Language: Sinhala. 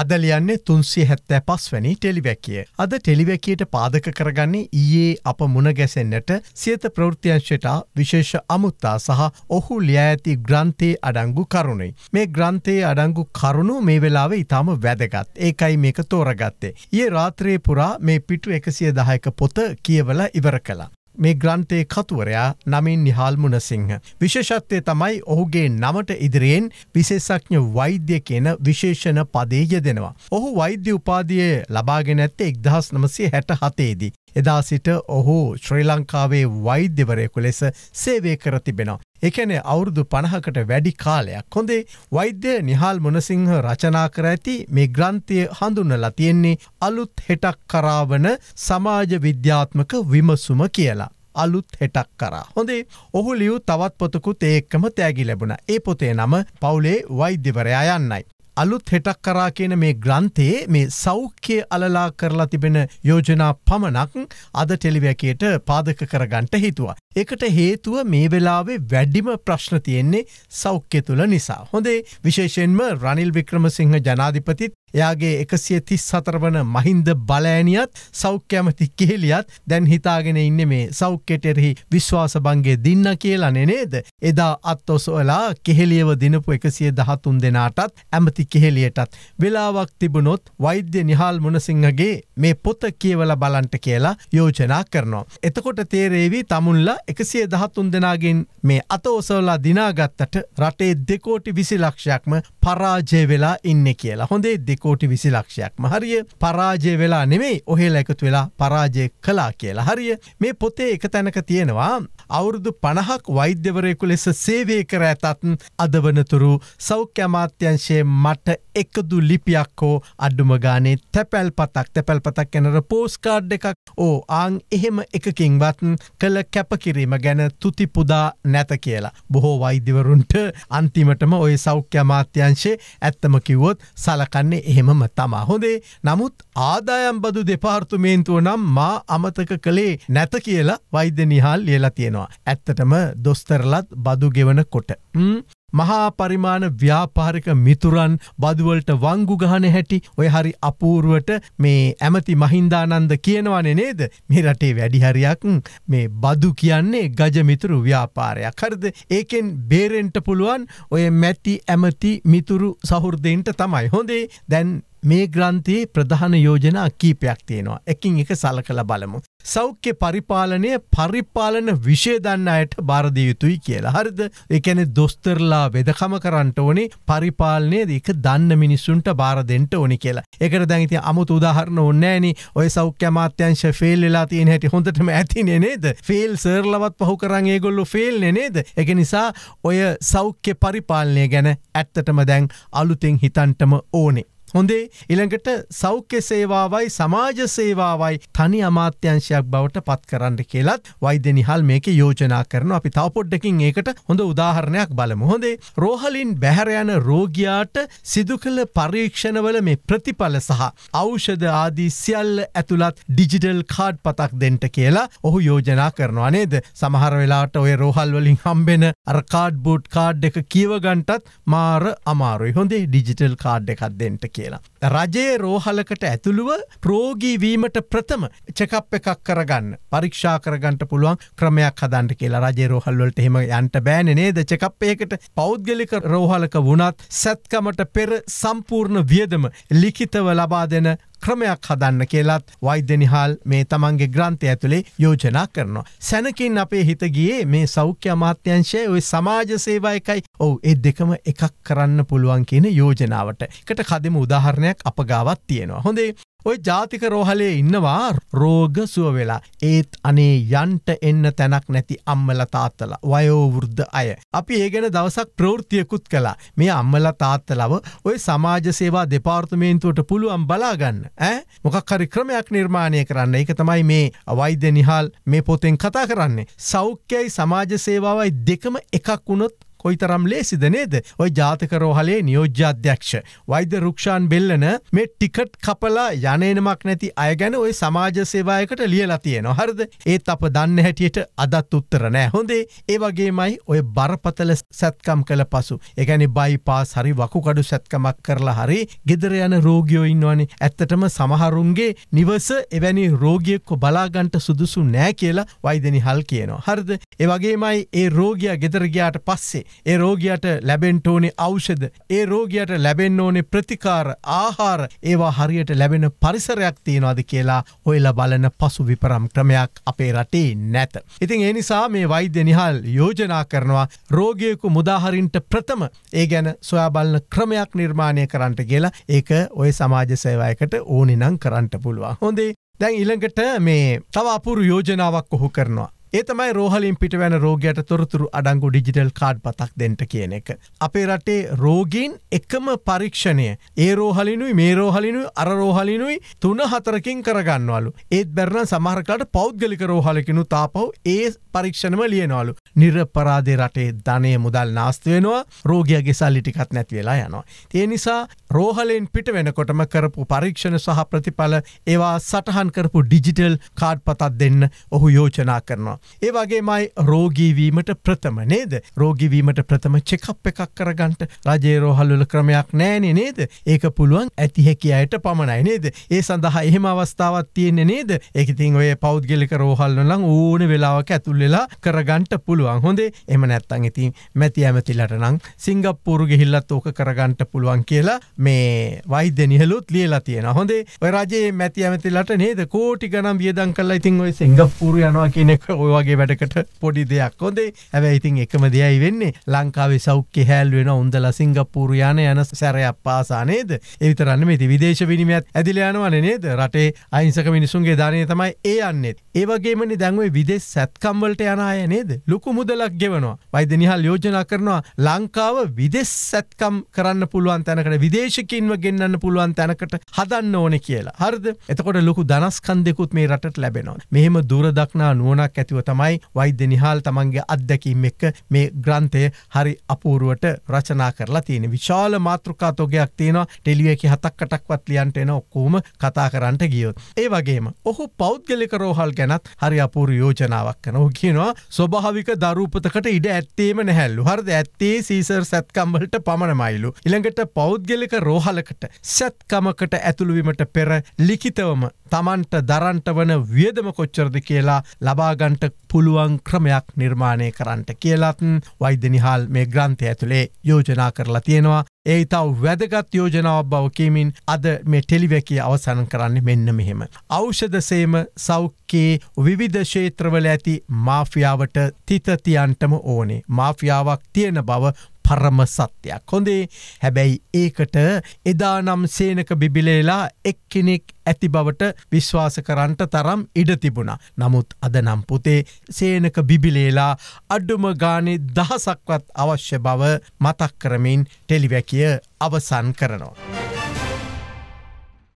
අද ලියන්නේ තුන්සිය හැත්තෑ පස් වැනි ටෙලිවැැකිය. අද ටෙලිවැැකියට පාදක කරගන්නේ ඊයේ අප මුණගැසෙන්න්නට සියත ප්‍රෘතියංශයට විශේෂ අමුත්තා සහ ඔහු ලියා ඇති ග්‍රන්ථයේ අඩංගු කරුණයි. මේ ග්‍රන්ථයේ අඩංගු කරුණු මේ වෙලාවේ ඉතාම වැදගත්. ඒකයි මේක තෝරගත්තේ. ඒ රාත්‍රයේ පුරා මේ පිටු එකසිය දහයක පොත කියවල ඉවර කලා. මේ ග්‍රන්ථයේ කතුවරයා නමින් නිහාල් මුණසිංහ. විශේෂත්වය තමයි ඔහුගේ නමට ඉදිරියෙන් විශේෂඥ වෛද්‍ය කියන විශේෂණ පදේ යෙදෙනවා. ඔහු වෛද්‍ය උපාදිය ලබාගෙන ඇත්තේ එක්දහස් නමසේ හැට හතේදී. එදා සිට ඔහු ශ්‍රී ලංකාවේ වෛද්‍යවරයෙකු ලෙස සේවය කර තිබෙනවා. එකනේ අවුරුදු පණහකට වැඩි කාලයක් හොඳේ වෛද්‍ය නිහාල් මොනසිංහ රචනා කර ඇති මේ ග්‍රන්ථය හඳුන්නලා තියෙන්නේ අලුත් හෙටක් කරාවන සමාජ විද්‍යාත්මක විමසුම කියලා. අලුත් හෙටක් කරා. හොඳේ ඔහු ලියු තවත් පොතකුත් ඒක්කම තෑගි ලැබුණ ඒ පොතේ නම පවුලේ වෛද්‍යවරයා යන්නයි. අලුත් හෙටක් කරා කියන මේ ග්‍රන්ථයේ මේ සෞඛ්‍ය අලලා කරලා තිබෙන යෝජනා පමණක් අද ටෙලිවැකයට පාදක කරගන්ට හිතුවා. එකට හේතුව මේ වෙලාවේ වැඩිම ප්‍රශ්න තියෙන්නේ සෞඛ්‍ය තුළ නිසා. හොඳේ විශේෂෙන්ම රනිල් වික්‍රමසිංහ ජනාධිපතිත් එයාගේ එකසිය තිස් සතරවන මහින්ද බලෑනියත් සෞඛ්‍යමති කේලියත් දැන් හිතාගෙන ඉන්න මේ සෞඛ්‍යෙටෙරෙහි විශ්වාස බංගේ දින්න කියලනේ නේද. එදා අත්තොසෝලා කෙහෙලියව දිනපු එකසිය දහතුන් දෙනාටත් ඇමති කෙහෙලියටත්. වෙලාවක් තිබුණොත් වෛද්‍ය නිහාල් මුණසිංහගේ මේ පොත කියවල බලන්ට කියලා යෝජනා කරනවා. එතකොට තේරේවී තමුන්ලා එකසිය දහතුන් දෙනාගෙන් මේ අතෝසවලා දිනාගත්තට රටේ දෙකෝටි විසි ලක්ෂයක්ම පරාජය වෙලා ඉන්න කියලා හොඳේ දෙක. කෝටි විසි ලක්ෂයක්ම හරිය පරාජය වෙලා නෙමේ ඔහෙල එකතු වෙලා පරාජය කලා කියලා හරිය මේ පොතේ එක තැනක තියෙනවා අවුරුදු පණහක් වෛද්‍යවරයෙකු ලෙස සේවය කර ඇතත් අදවනතුරු සෞඛ්‍යමාත්‍යංශයේ මට එකදු ලිපියක් හෝ අඩුමගානේ තැපැල් පතක් තැපැල් පතක් කැනර පෝස්කාඩ් එකක් ඕ ආං එහෙම එකකින්වත් කළ කැපකිරීම ගැන තුතිපුදා නැත කියලා. බොහෝ වෛද්‍යවරුන්ට අන්තිමටම ඔය සෞඛ්‍යමාත්‍යංශයේ ඇත්තම කිව්වොත් සලකන්නේ එහෙමම තමා හොඳේ නමුත් ආදායම් බදු දෙපාර්තුමේන්තුව නම් මා අමතක කළේ නැත කියලා වෛද්‍ය නිහාල් ලියලා තියෙනවා. තියෙනවා. ඇත්තටම දොස්තරලත් බදු ගෙවන කොට. මහා පරිමාණ ව්‍යාපාරික මිතුරන් බදුවලට වංගු ගහන හැටි ඔය හරි අපූරුවට මේ ඇමති මහින්දානන්ද කියනවනේ නේද මේ රටේ වැඩිහරියක් මේ බදු කියන්නේ ගජ මිතුරු ව්‍යාපාරයක් හරිද ඒකෙන් බේරෙන්ට පුළුවන් ඔය මැටි ඇමති මිතුරු සහෘදෙන්ට තමයි හොඳේ දැන් මේ ග්‍රන්ථයේ ප්‍රධාන යෝජනා කීපයක් තියෙනවා. එකින් එක සලකලා බලමු. සෞඛ්‍ය පරිපාලනය පරිපාලන විෂය දන්න අයට බාරදිය යුතුයි කියලා. හරිද? ඒ කියන්නේ දොස්තරලා වෙදකම කරන්න ඕනේ පරිපාලනයේ ඒක දන්න මිනිස්සුන්ට බාර දෙන්න ඕනේ කියලා. ඒකට දැන් ඉතින් අමුතු උදාහරණ ඕනේ නැණි. ඔය සෞඛ්‍ය අමාත්‍යාංශ ෆේල් වෙලා තියෙන හැටි හොඳටම ඇතිනේ නේද? ෆේල් සර්ලවත් පහු කරන් ඒගොල්ලෝ ෆේල් නේ නේද? ඒක නිසා ඔය සෞඛ්‍ය පරිපාලනය ගැන ඇත්තටම දැන් අලුතෙන් හිතන්ටම ඕනේ. හොඳේ ඉළඟට සෞඛ්‍ය සේවාවයි සමාජ සේවාවයි තනි අමාත්‍යංශයක් බවට පත් කරන්න කියලත් වෛද්‍ය නිහල් මේක යෝජනා කරන අපි තවපොඩ්ඩකින් ඒකට හොඳ උදාහරණයක් බලමු හොඳේ රෝහලින් බැහැරයන රෝගයාට සිදු කළ පරීක්ෂණවල මේ ප්‍රතිඵල සහ අෞෂධ ආදී සියල්ල ඇතුළත් ඩිජිටල් කාඩ් පතක් දෙන්ට කියලා ඔහු යෝජනා කරනවා නේද සමහර වෙලාට ඔය රෝහල්වලින් හම්බෙන අර්කාඩ් බෝඩ් කාඩ් එක කියවගන්ටත් මාර අමාරුයි හොඳේ ඩිජිටල් කාඩ් එකක් දෙන්ට කිය කියලා. රජයේ රෝහලකට ඇතුළුව රෝගීවීමට ප්‍රථම චකප් එකක් කරගන්න පරීක්ෂා කරගන්නට පුළුවන් ක්‍රමයක් හදන්ට කියලා රජේ රෝහල්වලට එහෙම යන්ට බෑන නේද චකප්පයකට පෞද්ගලික රෝහලක වුණත් සැත්කමට පෙර සම්පූර්ණ වියදම ලිඛිතව ලබා දෙන ක්‍රමයක් හදන්න කියලත් වෛද්‍යනිහාල් මේ තමන්ගේ ග්‍රන්ථය ඇතුළේ යෝජනා කරනවා. සැනකින් අපේ හිතගියේ මේ සෞඛ්‍ය අමාත්‍යංශය ඔය සමාජ සේවා එකයි ඔවු ඒ දෙකම එකක් කරන්න පුළුවන් කියන යෝජනාවට එකට කදම උදාහරණයක් අපගාවත් තියෙනවා. හොඳේ ඔය ජාතික රෝහලේ ඉන්නවා රෝග සුව වෙලා ඒත් අනේ යන්ට එන්න තැනක් නැති අම්මල තාත්තල වයෝවෘද්ධ අය. අපි ඒ ගැන දවසක් ප්‍රෘතියකුත් කලා මේ අම්මල තාත්තලව ඔය සමාජ සේවා දෙපාර්තමේන්තුවට පුළුවන් බලාගන්න ඇ මොකක් හරි ක්‍රමයක් නිර්මාණය කරන්න එක තමයි මේ අවෛද්‍ය නිහල් මේ පොතෙන් කතා කරන්නේ. සෞඛ්‍යයි සමාජ සේවාවයි දෙකම එකක් වුණොත් කොයිතරම් ලේසිද නේද ඔය ජාතක රෝහලේ නියෝජ්‍යාධ්‍යක්ෂ වෛද්‍ය රුක්ෂාන් බෙල්ලන මේ ටිකට් කපලා යනනමක් නැති අය ගැන ඔය සමාජ සේවායකට ලියලා තියෙන හරද ඒත් අප දන්න හැටියට අදත් උත්තර නෑ හොඳේ ඒවගේමයි ඔය බරපතල සැත්කම් කළ පසු එකැනි බයිපාස් හරි වකුකඩු සැත්කමක් කරලා හරි ගෙදර යන රෝගියෝ ඉන්නවනි ඇත්තටම සමහරුන්ගේ නිවස එවැනි රෝගියෙක්කො බලාගන්ට සුදුසු නෑ කියලා වෛදනි හල් කියනවා හරද ඒවගේමයි ඒ රෝගයා ගෙදරගයාට පස්සේ ඒ රෝගියට ලැබෙන්ට ඕනේ ඖෂධ ඒ රෝගියට ලැබෙන්න ඕනේ ප්‍රතිකාර ආහාර ඒවා හරියට ලැබෙන පරිසරයක් තියෙනවාද කියලා ඔයලා බලන පසු විපරම් ක්‍රමයක් අපේ රටේ නැත. ඉතින් ඒ නිසා මේ වෛද්‍ය නිහල් යෝජනා කරනවා රෝගියෙකු මුදාහරින්ට ප්‍රථම ඒ ගැන සොයා බලන ක්‍රමයක් නිර්මාණය කරන්නට කියලා ඒක ඔය සමාජ සේවායකට ඕනි නම් කරන්න පුළුවන්. හොඳේ දැන් ඉළඟට මේ තව අපුරු යෝජනාවක් ඔහු කරනවා. ඒතමයි රෝහලින් පිටවැන රෝගයට තොරතුරු අඩංගු ඩිජිටල් කාඩ් පතක් දෙන්ට කියන එක. අපේ රටේ රෝගීන් එකම පරීක්ෂණය ඒ රෝහලිනුයි මේ රෝහලිනුයි අරරෝහලිනුයි තුන හතරකින් කරගන්නවලු. ඒත් බැරණ සමහරකට පෞද්ගලික රෝහලකිනු තාපව් ඒ පරීක්ෂණම ලියනවලු. නිරපරාදේ රටේ ධනය මුදල් නාස්තිවෙනවා රෝගියගේ සල්ලිටිකත් නැතිවෙලා යනවා. ඒ නිසා රෝහලෙන් පිට වෙනකොටම කරපු පරීක්ෂණ සහ ප්‍රතිඵල ඒවා සටහන් කරපු ඩිජිටල් කාඩ් පතත් දෙන්න ඔහු යෝජනා කරනවා. ඒ වගේමයි රෝගීවීමට ප්‍රථම නේද රෝගිවීමට ප්‍රථම චෙකප් එකක් කරගන්ට රජේ රෝහල්ල ක්‍රමයක් නෑනෙ නේද ඒක පුළුවන් ඇතිහැකි අයට පමණයි නේද ඒ සඳහා එහෙම අවස්ථාවත් තියෙන්නේ නේද එකතින් ඔය පෞද්ගලික රෝහල්ල නම් ඕන වෙලාවක ඇතුල්ලලා කරගන්ට පුළුව පුළුවන් හොඳේ එම නැත්තං ඉතින් මැති ඇමතිලට නං සිංගප්පුරු ගිහිල්ලත් ඕක කරගන්නට පුළුවන් කියලා මේ වෛද්‍ය නිහලුත් ලියලා තියෙන හොඳේ ඔය රජයේ මැති ඇමතිලට නේද කෝටි ගණන් වියදම් කරලා ඉතින් ඔය සිංගප්පුරු යනවා කියන එක ඔය වගේ වැඩකට පොඩි දෙයක් හොඳේ හැබැයි ඉතින් එකම දෙයයි වෙන්නේ ලංකාවේ සෞඛ්‍ය හැල් වෙන උන්දලා සිංගප්පුරු යන යන සැරයක් පාසා නේද ඒ විතරක් නෙමෙයි විදේශ විනිමයත් ඇදිලා යනවනේ නේද රටේ අහිංසක මිනිසුන්ගේ දාණය තමයි ඒ යන්නේ ඒ වගේමනේ දැන් ඔය විදේශ සැත්කම් වලට යන අය නේද ලොකු ලොකු මුදලක් ගෙවනවා. වෛදනිහල් යෝජනා කරනවා ලංකාව විදෙස් සැත්කම් කරන්න පුළුවන් තැනකට විදේශකින්ව ගෙන්න්න පුළුවන් තැනකට හදන්න ඕන කියලා. හරද එතකොට ලොකු දනස්කන්දෙකුත් මේ රට ලැබෙනවා. මෙහෙම දුරදක්නා නුවනක් ඇතිව තමයි වෛද්‍ය නිහාල් තමන්ගේ අත්දැකීම් එක්ක මේ ග්‍රන්ථය හරි අපූරුවට රචනා කරලා තියෙන විශාල මාතෘකාතෝගයක් තියෙනවා ටෙලිය එක හතක්කටක්වත් ලියන්ට එන ඔක්කෝම කතා කරන්නට ගියොත්. ඒ වගේම ඔහු පෞද්ගලික රෝහල් ගැනත් හරි අපූරු යෝජනාවක් කන ඔහු කියනවා ස්වභාවික දරූපතකට ඉඩ ඇත්තේම නැහැල්ලු හරද ඇත්තේ සීසර් සැත්කම්වලට පමණමයිලු. ඉළඟට පෞද්ගලික රෝහලකට සැත්කමකට ඇතුළුවීමට පෙර ලිකිතවම තමන්ට දරන්ට වන වියදම කොච්චරද කියලා ලබාගන්ට පුළුවන් ක්‍රමයක් නිර්මාණය කරන්නට කියලත්න් වෛද්‍යනිහාල් මේ ග්‍රන්ථය ඇතුළේ යෝජනා කරලා තියෙනවා ඒ ඉතා වැදගත් යෝජනාව බව කීමින් අද මේ ටෙලිවැකිය අවසන් කරන්න මෙන්න මෙහෙම. අෞෂධසේම සෞඛ්‍යයේ විවිධ ශේත්‍රවල ඇති මාෆියාවට තිතතියන්ටම ඕනේ. මාෆියාවක් තියෙන බව පරම සත්‍යයක් හොඳේ හැබැයි ඒකට එදානම් සේනක බිබිලේලා එක්කෙනෙක් ඇති බවට විශ්වාස කරන්ට තරම් ඉඩ තිබුණා. නමුත් අද නම් පුතේ සේනක බිබිලේලා අඩුම ගානේ දහසක්වත් අවශ්‍ය බව මතක් කරමින් ටෙලිවැකිය අවසන් කරනවා.